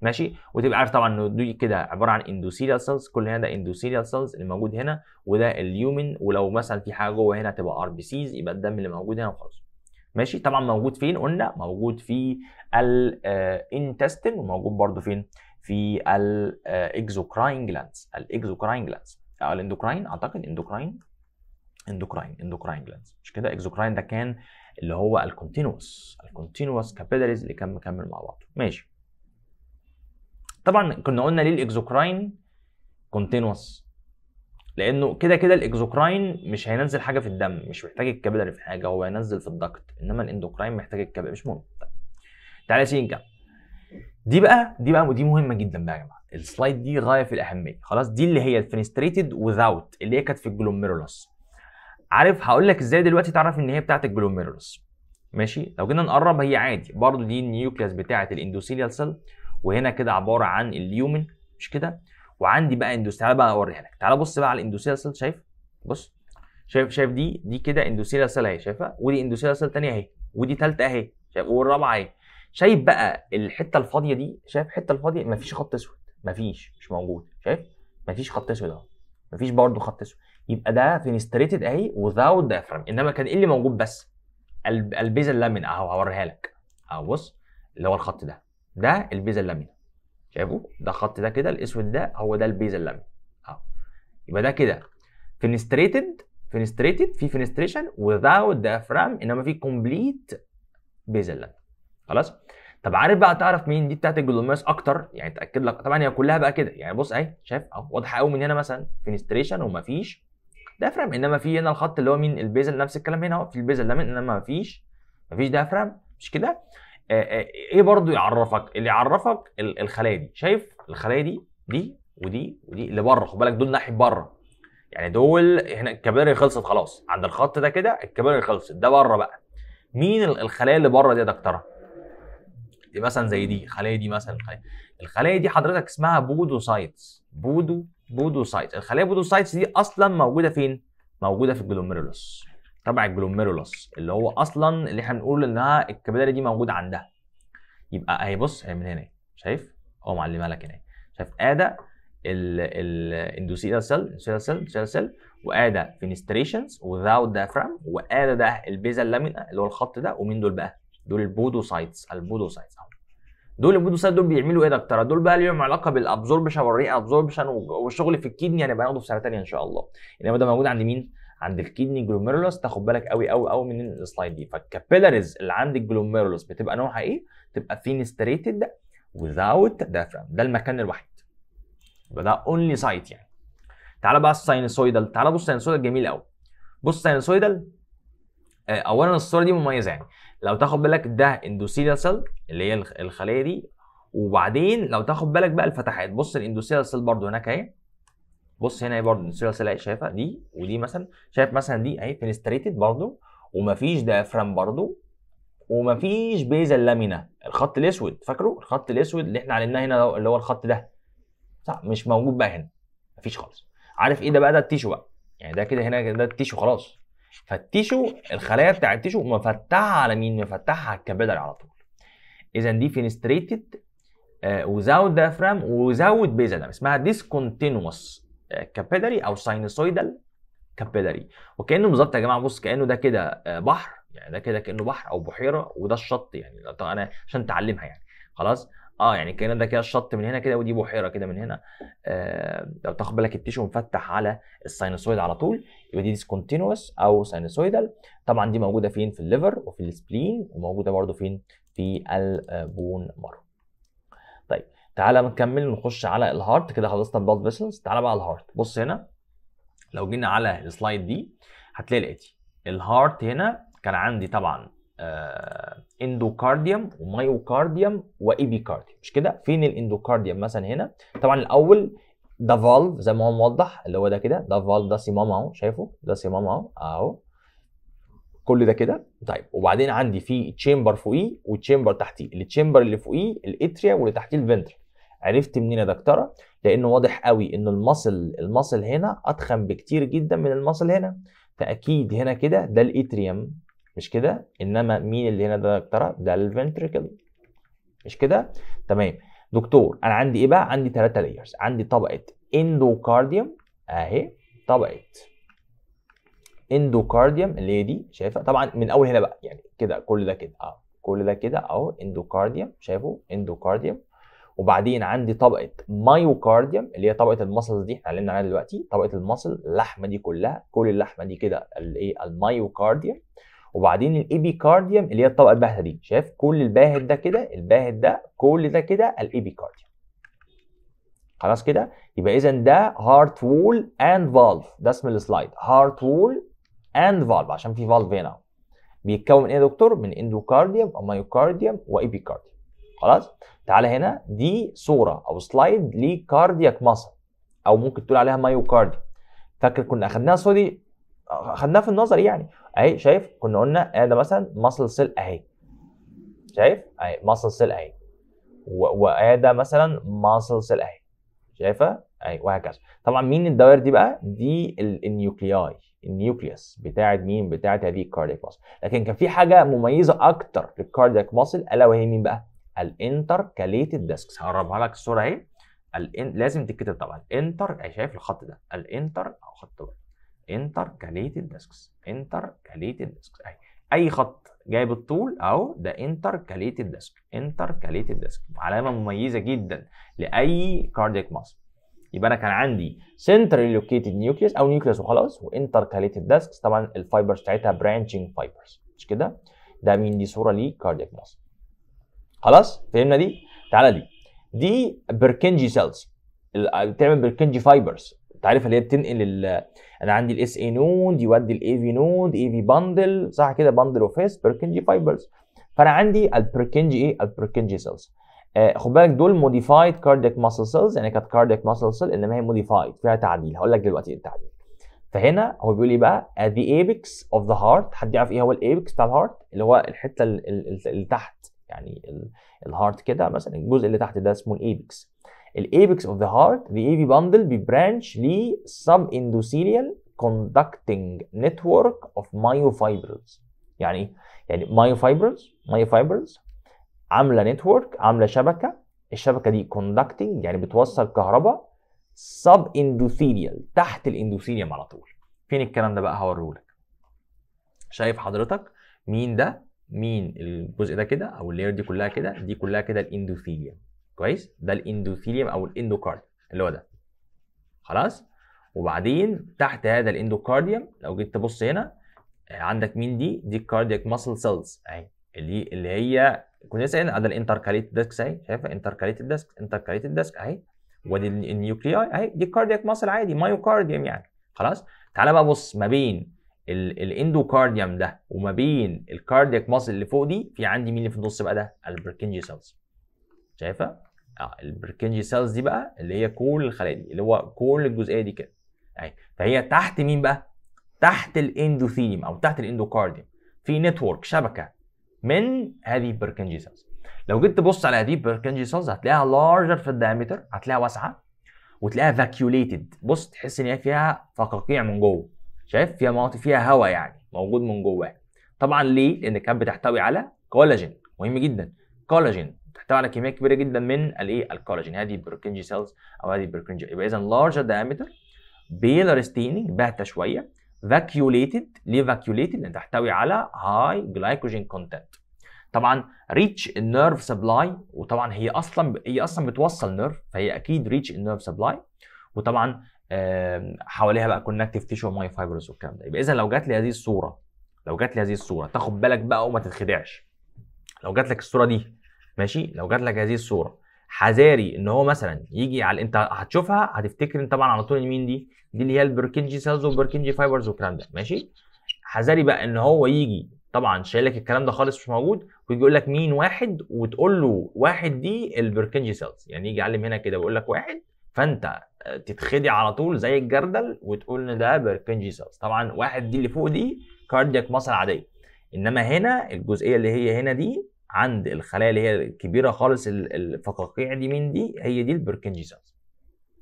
Speaker 1: ماشي وتبقى عارف طبعا ان دي كده عباره عن اندوسيريال سيلز كل هنا ده اندوسيريال سيلز اللي موجود هنا وده اليومن ولو مثلا في حاجه جوه هنا هتبقى ار بي سيز يبقى الدم اللي موجود هنا وخلاص ماشي طبعا موجود فين قلنا موجود في الانتستين وموجود برضو فين في الاكزوكراين جلاندز الاكزوكراين جلاندز او الاندوكراين اعتقد اندوكراين اندوكراين اندوكراين جلاندز مش كده اكزوكراين ده كان اللي هو الكونتينوس الكونتينوس كابيلاريز اللي كان مكمل مع بعضه ماشي طبعا كنا قلنا ليه الاكزوكراين كونتينوس لانه كده كده الاكزوكراين مش هينزل حاجه في الدم مش محتاج الكابيلاري في حاجه هو هينزل في الضغط انما الاندوكراين محتاج الكابيلاري مش مهم طيب، تعالى يا سيدي نكمل دي بقى دي بقى دي مهمه جدا بقى يا جماعه السلايد دي غايه في الاهميه خلاص دي اللي هي الفينستريتد وذاوت اللي هي كانت في الجلوميرولس عارف هقول لك ازاي دلوقتي تعرف ان هي بتاعه الجلوميرولس ماشي لو جينا نقرب هي عادي برضو دي النيوكليس بتاعه الاندوثيليال سيل وهنا كده عباره عن اليومن مش كده وعندي بقى اندوثيال بقى اوريها لك تعال بص بقى على الاندوثيال سيل شايف بص شايف شايف دي دي كده اندوثيال سيل اهي شايفها ودي اندوثيال سيل ثانيه اهي ودي ثالثه اهي شايف والرابعه اهي شايف بقى الحته الفاضيه دي شايف الحته الفاضيه مفيش خط اسود مفيش مش موجود شايف مفيش خط اسود اهو مفيش برده خط اسود يبقى ده فينستريتد اهي وذاوت دايفرام انما كان ايه اللي موجود بس البيزل لامين اهو هوريها لك اهو بص اللي هو الخط ده ده البيزل لامين شايفه ده خط ده كده الاسود ده هو ده البيز اللمي اهو يبقى ده كده فينستريتد فينستريتد في فينستريشن without diaphragm انما في كومبليت بيز اللمي خلاص طب عارف بقى تعرف مين دي بتاعت الجلوميرس اكتر يعني تاكد لك طبعا هي كلها بقى كده يعني بص اهي شايف اهو واضحه قوي من هنا مثلا فينستريشن ومفيش دافرام انما في هنا الخط اللي هو مين البيزل نفس الكلام هنا اهو في البيزل لامن انما مفيش مفيش دافرام مش كده آه، آه، ايه برضو يعرفك اللي يعرفك الخلايا دي شايف الخلايا دي دي ودي ودي اللي بره خد بالك دول ناحيه بره يعني دول هنا الكباري خلصت خلاص عند الخط ده كده الكباري خلصت ده بره بقى مين الخلايا اللي بره دي يا دكتوره دي مثلا زي دي الخلايا دي مثلا الخلايا الخلايا دي حضرتك اسمها بودوسايتس بودو بودوسايتس الخلايا بودوسايتس دي اصلا موجوده فين موجوده في الجلوميرولوس تبع الجلوميرولوس اللي هو اصلا اللي احنا بنقول انها الكبداري دي موجوده عندها يبقى اهي بص هي من هنا شايف هو معلمها لك هنا شايف ادا الاندوسيال سيل سيل سيل سيل سيل وادا فينستريشنز وذاوت دافرام وادا ده البيزال لامينا اللي هو الخط ده ومين دول بقى؟ دول البودوسايتس البودوسايتس دول البودوسايتس دول بيعملوا ايه يا دكتوره؟ دول بقى ليهم علاقه بالابزوربشن والري ابزوربشن والشغل في الكدني يعني بناخده في سنه ثانيه ان شاء الله انما ده موجود عند مين؟ عند الكيدني جلوميرولوس تاخد بالك قوي قوي قوي من السلايد دي فالكابيلاريز اللي عند الجلوميرولوس بتبقى نوعها ايه؟ تبقى فينستريتد without diaphragm ده المكان الوحيد يبقى ده اونلي سايت يعني تعالى بقى الساينسويدال تعالى بص الساينسويدال جميل قوي بص الساينسويدال آه، اولا الصوره دي مميزه يعني لو تاخد بالك ده اندوثيليال سيل اللي هي الخليه دي وبعدين لو تاخد بالك بقى الفتحات بص الاندوثيليال سيل برده هناك اهي بص هنا اهي برضه الاندستريال اهي شايفها دي ودي مثلا شايف مثلا دي اهي فينستريتد برضه ومفيش ديافرام برضه ومفيش بيزل لامينا الخط الاسود فاكره الخط الاسود اللي احنا علمناه هنا اللي هو الخط ده صح مش موجود بقى هنا مفيش خالص عارف ايه ده بقى ده التيشو بقى يعني ده كده هنا ده التيشو خلاص فالتيشو الخلايا بتاع التيشو مفتحه على مين مفتحه على الكبدر على طول اذا دي فينستريتد وزاوت ديافرام بيزا بيزل اسمها ديسكونتينوس آه، كابيلاري او ساينوسويدال كابيلاري وكانه بالظبط يا جماعه بص كانه ده كده آه، بحر يعني ده كده كانه بحر او بحيره وده الشط يعني انا عشان تعلمها يعني خلاص اه يعني كان ده كده الشط من هنا كده ودي بحيره كده من هنا آه لو تاخد بالك التيشو مفتح على الساينوسويد على طول يبقى دي ديسكونتينوس او ساينوسويدال طبعا دي موجوده فين في الليفر وفي السبلين وموجوده برده فين في البون مارو طيب تعالى نكمل نخش على الهارت كده خلصنا البلد فيسلز تعالى بقى الهارت بص هنا لو جينا على السلايد دي هتلاقي الاتي الهارت هنا كان عندي طبعا آه اندوكارديوم ومايوكارديوم وايبيكارديوم مش كده فين الاندوكارديوم مثلا هنا طبعا الاول ده فالف زي ما هو موضح اللي هو ده كده ده فالف ده صمام اهو شايفه ده صمام اهو اهو كل ده كده طيب وبعدين عندي في تشامبر فوقيه وتشامبر تحتيه التشامبر اللي فوقيه الاتريا واللي تحتيه الفنتر عرفت منين يا دكتوره لانه واضح قوي ان المصل المصل هنا اضخم بكتير جدا من المصل هنا فاكيد هنا كده ده الاتريوم مش كده انما مين اللي هنا ده يا دكتوره ده الفنتريكل مش كده تمام دكتور انا عندي ايه بقى عندي ثلاثه لايرز عندي طبقه اندوكارديوم اهي طبقه اندوكارديوم اللي هي دي شايفه طبعا من اول هنا بقى يعني كده كل ده كده اه كل ده كده اهو اندوكارديوم شايفه اندوكارديوم وبعدين عندي طبقه مايوكارديوم اللي هي طبقه المصل دي احنا اتكلمنا عنها دلوقتي طبقه المصل اللحمه دي كلها كل اللحمه دي كده الايه المايوكارديوم وبعدين الايبيكارديوم اللي هي الطبقه الباهته دي شايف كل الباهت ده كده الباهت ده كل ده كده الايبيكارديوم خلاص كده يبقى اذا ده هارت وول اند فالف ده اسم السلايد هارت وول اند فالف عشان في فالف هنا بيتكون من ايه يا دكتور من اندوكارديوم ومايوكارديوم وايبيكارديوم خلاص تعال هنا دي صوره او سلايد لكاردياك ماسل او ممكن تقول عليها مايوكارديا فاكر كنا اخدناها سوري اخدناها في النظر يعني اهي شايف كنا قلنا آه ده مثلا ماسل سيل اهي شايف اهي ماسل سيل اهي وده إيه مثلا ماسل سيل اهي شايفه اهي وهكذا طبعا مين الدوائر دي بقى دي النيوكلياي النيوكليوس بتاعه مين بتاعه هذه الكاردياك ماسل لكن كان في حاجه مميزه اكتر للكاردياك ماسل الا وهي مين بقى الانتركاليتد ديسكس هقربها لك الصوره اهي الان لازم تتكتب طبعا انتر شايف الخط ده الانتر او خط انتركاليتد ديسكس انتركاليتد ديسكس اهي اي خط جايب الطول اهو ده انتركاليتد ديسك انتركاليتد ديسك علامه مميزه جدا لاي كاردييك ماسل يبقى انا كان عندي سنترالي لوكيتد نيوكليس او نيوكليس وخلاص وانتركاليتد ديسكس طبعا الفايبرز بتاعتها برانشنج فايبرز مش كده ده مين دي صوره لكاردياك ماسل خلاص فهمنا دي تعالى دي دي بيركنجي سيلز آه، بتعمل بيركنجي فايبرز انت عارف اللي هي بتنقل ال... انا عندي الاس اي نود يودي الاي في نود اي في باندل صح كده باندل اوف اس بيركنجي فايبرز فانا عندي البركنجي ايه البركنجي سيلز آه، خد بالك دول موديفايد كاردياك ماسل سيلز يعني كانت كاردياك ماسل سيل انما هي موديفايد فيها تعديل هقول لك دلوقتي ايه التعديل فهنا هو بيقول ايه بقى ذا ايبكس اوف ذا هارت حد يعرف ايه هو الايبكس بتاع الهارت اللي هو الحته اللي تحت يعني الهارت كده مثلا الجزء اللي تحت ده اسمه الايبكس الايبكس اوف ذا هارت the AV bundle ببرانش ل subendothelial conducting network of myofibrils يعني ايه؟ يعني myofibrils myofibrils عامله نتورك عامله شبكه الشبكه دي conducting يعني بتوصل كهرباء اندوثيليال تحت الاندوثيليوم على طول فين الكلام ده بقى هوريهولك شايف حضرتك مين ده مين الجزء ده كده او اللاير دي كلها كده دي كلها كده الاندوثيليوم كويس ده الاندوثيليوم او الاندوكارد اللي هو ده خلاص وبعدين تحت هذا الاندوكارديوم لو جيت تبص هنا آه، عندك مين دي دي الكاردياك ماسل سيلز اهي اللي اللي هي كنا لسه هنا ده الانتركاليت ديسك اهي شايفه انتركاليت ديسك انتركاليت ديسك اهي ودي النيوكلياي اهي دي الكاردياك ماسل عادي مايوكارديوم يعني خلاص تعالى بقى بص ما بين الاندوكارديوم ده وما بين الكاردياك ماسل اللي فوق دي في عندي مين اللي في النص بقى ده البركنجي سيلز شايفه اه البركنجي سيلز دي بقى اللي هي كل الخلايا دي اللي هو كل الجزئيه دي كده اهي فهي تحت مين بقى تحت الاندوثيليوم او تحت الاندوكارديوم في نتورك شبكه من هذه البركنجي سيلز لو جيت تبص على هذه البركنجي سيلز هتلاقيها لارجر في الدايمتر هتلاقيها واسعه وتلاقيها فاكيوليتد بص تحس ان هي فيها فقاقيع من جوه شايف فيها مناطق فيها هواء يعني موجود من جواه طبعا ليه لان كانت بتحتوي على كولاجين مهم جدا كولاجين بتحتوي على كميه كبيره جدا من الايه الكولاجين هذه البروكنجي سيلز او هذه البروكنجي يبقى اذا لارجر دايمتر بيلر ستيننج باهته شويه فاكيوليتد ليه فاكيوليتد لان تحتوي على هاي جلايكوجين كونتنت طبعا ريتش النيرف سبلاي وطبعا هي اصلا هي اصلا بتوصل نيرف فهي اكيد ريتش النيرف سبلاي وطبعا حواليها بقى كونكتيف تيشو وماي فايبرز والكلام ده يبقى اذا لو جات لي هذه الصوره لو جات لي هذه الصوره تاخد بالك بقى وما تتخدعش لو جات لك الصوره دي ماشي لو جات لك هذه الصوره حذاري ان هو مثلا يجي على انت هتشوفها هتفتكر ان طبعا على طول مين دي دي اللي هي البركنجي سيلز والبركنجي فايبرز والكلام ده ماشي حذاري بقى ان هو يجي طبعا شايل لك الكلام ده خالص مش موجود ويجي يقول لك مين واحد وتقول له واحد دي البركنجي سيلز يعني يجي يعلم هنا كده ويقول لك واحد فانت آه، تتخدع على طول زي الجردل وتقول ان ده بيركنجي سيلز طبعا واحد دي اللي فوق دي كاردياك مصر عاديه انما هنا الجزئيه اللي هي هنا دي عند الخلايا اللي هي الكبيره خالص الفقاقيع دي من دي هي دي البركنجي سيلز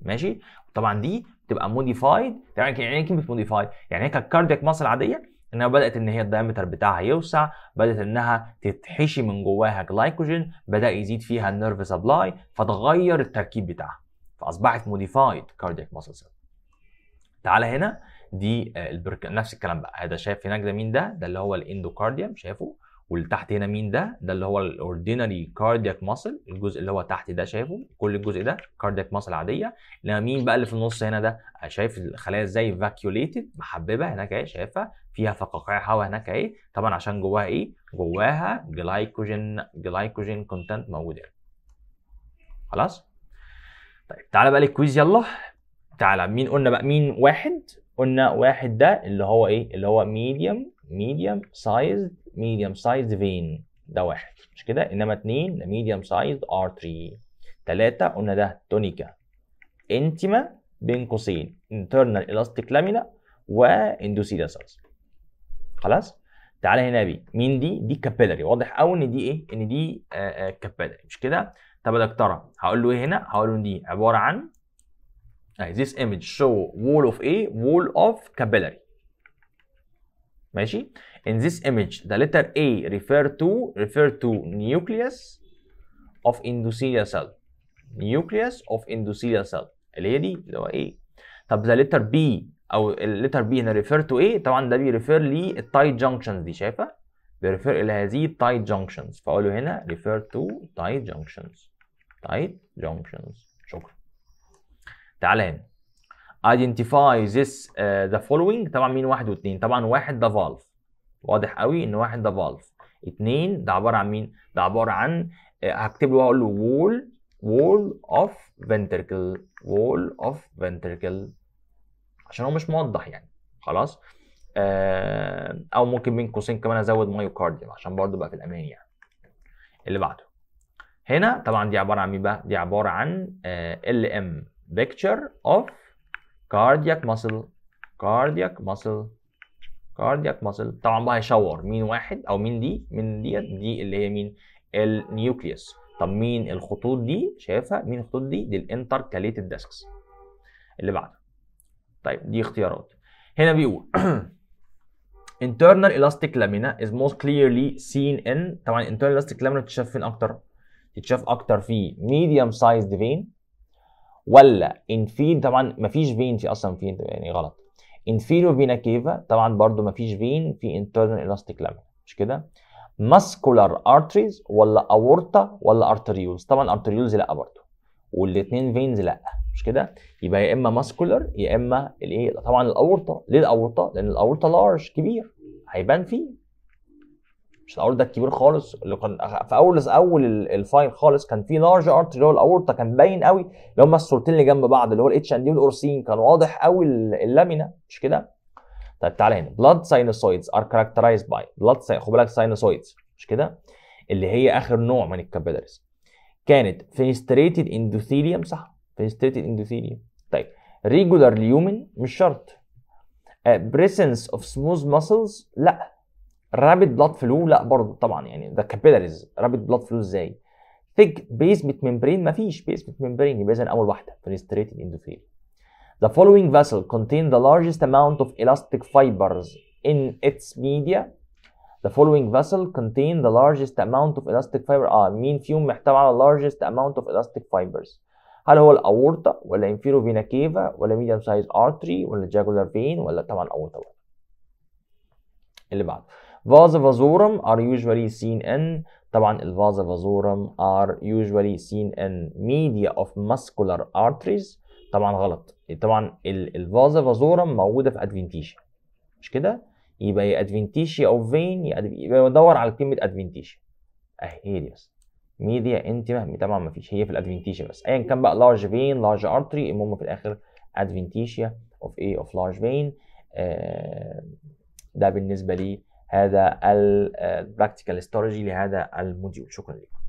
Speaker 1: ماشي طبعا دي بتبقى موديفايد يعني يعني كلمه موديفايد يعني هي كانت كاردياك مصل عاديه انها بدات ان هي الدايمتر بتاعها يوسع بدات انها تتحشي من جواها جلايكوجين بدا يزيد فيها النيرف سبلاي فتغير التركيب بتاعها فاصبحت موديفايد كاردياك ماسل سيل تعالى هنا دي آه، البرك... نفس الكلام بقى هذا شايف هناك ده مين ده ده اللي هو الاندوكارديوم شايفه واللي تحت هنا مين ده ده اللي هو الاوردينري كاردياك ماسل الجزء اللي هو تحت ده شايفه كل الجزء ده كاردياك ماسل عاديه انما مين بقى اللي في النص هنا ده آه، شايف الخلايا ازاي فاكيوليتد محببه هناك اهي شايفها فيها فقاقيع هواء هناك اهي طبعا عشان جواها ايه جواها جلايكوجين جلايكوجين كونتنت موجود يعني خلاص طيب تعالى بقى للكويز يلا تعالى مين قلنا بقى مين واحد قلنا واحد ده اللي هو ايه اللي هو ميديوم ميديوم سايز ميديوم سايز فين ده واحد مش كده انما اتنين ده ميديوم سايز artery تلاتة قلنا ده تونيكا انتما بين قوسين internal elastic lamina واندوسيدا سايز خلاص تعالى هنا بي مين دي دي كابيلاري واضح قوي ان دي ايه ان دي كابيلاري آه، آه، مش كده طب يا دكتوره هقول له ايه هنا هقول له دي عباره عن this image show wall of a wall of capillary ماشي in this image the letter A refer to refer to nucleus of endothelial cell nucleus of endothelial cell اللي هي دي اللي هو A طب the letter B او letter B هنا refer to A طبعا ده بيريفير tight junctions دي شايفه بيريفير الى هذه tight junctions فاقول له هنا refer to tight junctions طيب junctions شكرا تعالى هنا identify this uh, the following طبعا مين واحد واثنين طبعا واحد ده فالف واضح قوي ان واحد ده فالف اثنين ده عباره عن مين ده عباره عن uh, هكتب له اقول له wall wall of ventricle wall of ventricle عشان هو مش موضح يعني خلاص آه او ممكن بين قوسين كمان ازود مايوكارديوم عشان برضه بقى في الامان يعني اللي بعده هنا طبعا دي عباره عن مين بقى دي عباره عن ال ام بيكتشر اوف كاردياك ماسل كاردياك ماسل كاردياك ماسل طبعا بقى هيشاور مين واحد او مين دي مين ديت دي اللي هي مين النيوكليوس طب مين الخطوط دي شايفها مين الخطوط دي دي كاليتد ديسكس اللي بعده طيب دي اختيارات هنا بيقول internal elastic lamina is most clearly seen in طبعا internal elastic lamina بتشاف فين اكتر يتشاف اكتر في ميديوم سايزد فين ولا انفيد طبعا مفيش فين في اصلا في يعني غلط انفيرو فينا كيفا طبعا برضو مفيش فين في انترنال الاستيك لامينا مش كده ماسكولار ارتريز ولا اورتا ولا ارتريولز طبعا ارتريولز لا برضو والاثنين فينز لا مش كده يبقى يا اما ماسكولار يا اما الايه طبعا الاورطه ليه الاورطه لان الاورطه لارج كبير هيبان فيه مش الاورتا الكبير خالص اللي كان في اول اول الفايل خالص كان في لارج ارت اللي هو الاورطه كان باين قوي اللي هم الصورتين اللي جنب بعض اللي هو الاتش ان دي والاورسين كان واضح قوي اللامينا مش كده طيب تعالى هنا بلاد ساينوسويدز ار كاركترايزد باي بلاد خد بالك ساينوسويدز مش كده اللي هي اخر نوع من الكابيلاريز كانت فينستريتد اندوثيليوم صح فينستريتد اندوثيليوم طيب ريجولار ليومن مش شرط بريسنس اوف سموث ماسلز لا رابط بلاد فلو لا برضه طبعا يعني ده كابيلاريز رابيد بلاد فلو ازاي؟ ثيك بيزمنت ممبرين مفيش بيزمنت ممبرين يبقى اذا اول واحده فينستريتد اندوثيل The following vessel contain the largest amount of elastic fibers in its media. The following vessel contain the largest amount of elastic fiber. اه مين فيهم محتوى على largest amount of elastic fibers؟ هل هو الاورطه ولا انفيرو فينا كيفا ولا medium sized artery ولا jugular vein ولا طبعا اورطه اللي بعده Vasovasum are usually seen in طبعا فازورم are usually seen in media of muscular arteries طبعا غلط طبعا فازورم موجوده في ادفنتيشيا مش كده يبقى يا ادفنتيشيا اوف فين يبقى بدور على كلمه ادفنتيشيا اهي هي دي بس ميديا انتما طبعا ما فيش هي في الادفنتيشيا بس ايا كان بقى لارج فين لارج ارتري المهم في الاخر ادفنتيشيا اوف ايه اوف لارج فين ده بالنسبه لي هذا البراكتيكال هيستولوجي آه، لهذا الموديول شكرا لكم